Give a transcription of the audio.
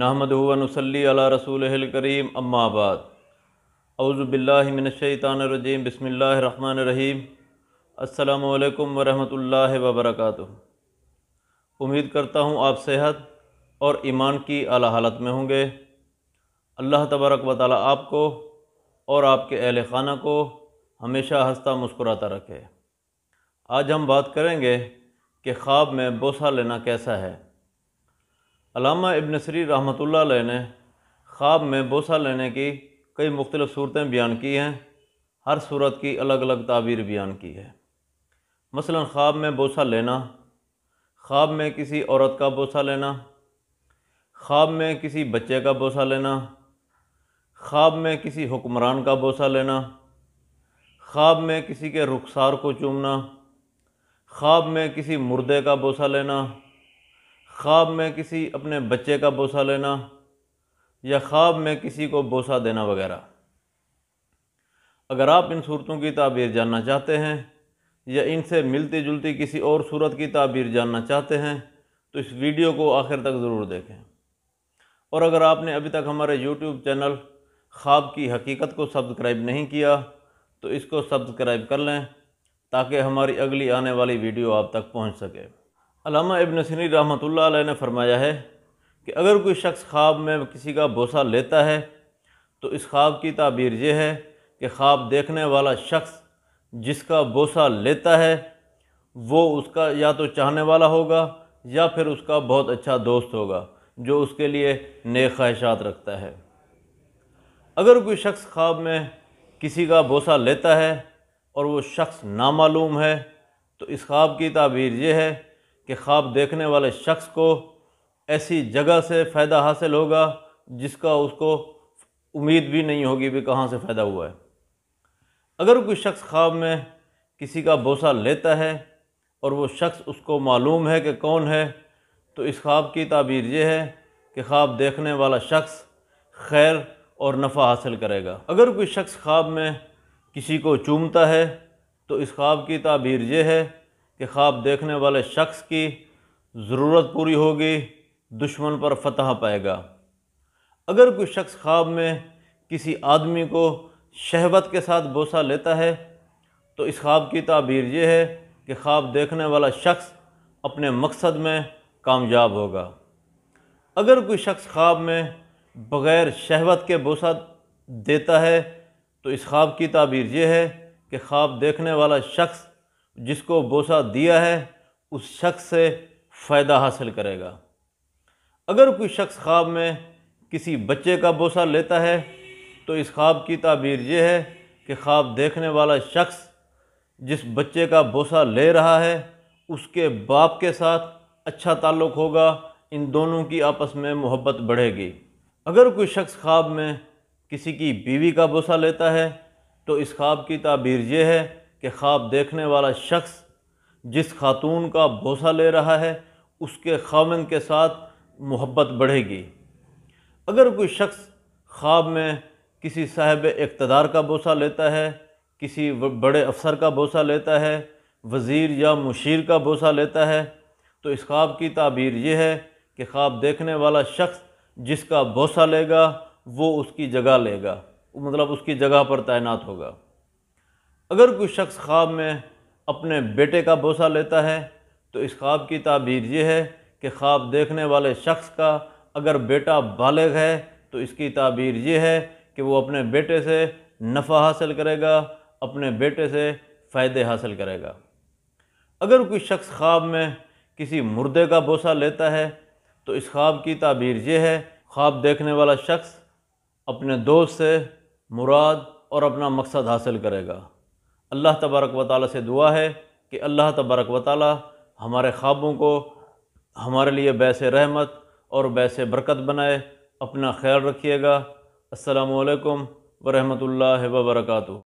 नहमदूनसली अला रसूल करीम अम्माबाद अवज़बिल्लिमिनशैतानरजीम बसमीम अल्लाम वरहमल वबरक उम्मीद करता हूँ आप सेहत और ईमान की अला हालत में होंगे अल्लाह तबारक वाली आपको और आपके अहल ख़ाना को हमेशा हंसता मुस्कुराता रखे आज हम बात करेंगे कि ख्वाब में बोसा लेना कैसा है अलामा इबन सरी रहमत ने ख्वाब में बोसा लेने की कई मुख्तलिफ़ सूरतें बयान की हैं हर सूरत की अलग अलग ताबीर बयान की है मसलन ख्वाब में बोसा लेना ख्वाब में किसी औरत का बोसा लेना ख्वाब में किसी बच्चे का बोसा लेना ख्वाब में किसी हुक्मरान का बोसा लेना ख्वाब में किसी के रुखसार को चूमना ख्वाब में किसी मुर्दे का बोसा लेना ख्वाब में किसी अपने बच्चे का बोसा लेना या ख्वाब में किसी को बोसा देना वगैरह अगर आप इन सूरतों की ताबीर जानना चाहते हैं या इनसे मिलती जुलती किसी और सूरत की ताबीर जानना चाहते हैं तो इस वीडियो को आखिर तक ज़रूर देखें और अगर आपने अभी तक हमारे यूट्यूब चैनल ख्वाब की हकीकत को सब्सक्राइब नहीं किया तो इसको सब्सक्राइब कर लें ताकि हमारी अगली आने वाली वीडियो आप तक पहुंच सके अलामा इबन सनी रहमत ने फरमाया है कि अगर कोई शख्स ख्वाब में किसी का बोसा लेता है तो इस ख्वाब की ताबीर यह है कि ख्वाब देखने वाला शख्स जिसका बोसा लेता है वो उसका या तो चाहने वाला होगा या फिर उसका बहुत अच्छा दोस्त होगा जो उसके लिए नए ख्वाहिशात रखता है अगर कोई शख्स ख्वाब में किसी का बोसा लेता है और वो शख्स नामालूम है तो इस ख्वाब की ताबीर यह है कि ख्वाब देखने वाले शख्स को ऐसी जगह से फ़ायदा हासिल होगा जिसका उसको उम्मीद भी नहीं होगी भी कहाँ से फ़ायदा हुआ है अगर कोई शख्स ख्वाब में किसी का भोसा लेता है और वो शख्स उसको मालूम है कि कौन है तो इस ख्वाब की ताबीर ये है कि ख्वाब देखने वाला शख्स खैर और नफ़ा हासिल करेगा अगर कोई शख्स ख्वाब में किसी को चूमता है तो इस ख्वाब की ताबीर ये है कि ख्वाब देखने वाले शख्स की ज़रूरत पूरी होगी दुश्मन पर फतह पाएगा अगर कोई शख्स ख्वाब में किसी आदमी को शहवत के साथ बोसा लेता है तो इस ख्वाब की ताबीर यह है कि ख्वाब देखने वाला शख्स अपने मकसद में कामयाब होगा अगर कोई शख्स ख्वाब में बग़ैर शहवत के बोसा देता है तो इस ख्वाब की ताबीर यह है कि ख्वाब देखने वाला शख्स जिसको बोसा दिया है उस शख्स से फ़ायदा हासिल करेगा अगर कोई शख्स ख्वाब में किसी बच्चे का बोसा लेता है तो इस ख्वाब की ताबीर यह है कि ख्वाब देखने वाला शख्स जिस बच्चे का बोसा ले रहा है उसके बाप के साथ अच्छा ताल्लुक़ होगा इन दोनों की आपस में मोहब्बत बढ़ेगी अगर कोई शख्स ख्वाब में किसी की बीवी का बोसा लेता है तो इस ख्वाब की ताबीर यह है कि ख्वाब देखने वाला शख्स जिस खातून का भोसा ले रहा है उसके खामन के साथ मोहब्बत बढ़ेगी अगर कोई शख्स ख्वाब में किसी साहब इकतदार का भोसा लेता है किसी बड़े अफसर का भोसा लेता है वज़ीर या मुशीर का भोसा लेता है तो इस ख्वाब की ताबीर यह है कि ख्वाब देखने वाला शख्स जिसका भोसा लेगा वो उसकी जगह लेगा मतलब उसकी जगह पर तैनात होगा अगर कोई शख्स ख्वाब में अपने बेटे का बोसा लेता है तो इस ख्वाब की ताबीर यह है कि ख्वाब देखने वाले शख्स का अगर बेटा बालग है तो इसकी ताबीर यह है कि वो अपने बेटे से नफ़ा हासिल करेगा अपने बेटे से फ़ायदे हासिल करेगा अगर कोई शख्स ख्वाब में किसी मुर्दे का बोसा लेता है तो इस ख्वाब की ताबीर यह है ख्वाब देखने वाला शख्स अपने दोस्त से मुराद और अपना मकसद हासिल करेगा अल्लाह तबारक व से दुआ है कि अल्लाह तबारक व हमारे ख्वाबों को हमारे लिए बैस रहमत और बैस बरकत बनाए अपना ख्याल रखिएगा असलकम वरहमल वर्का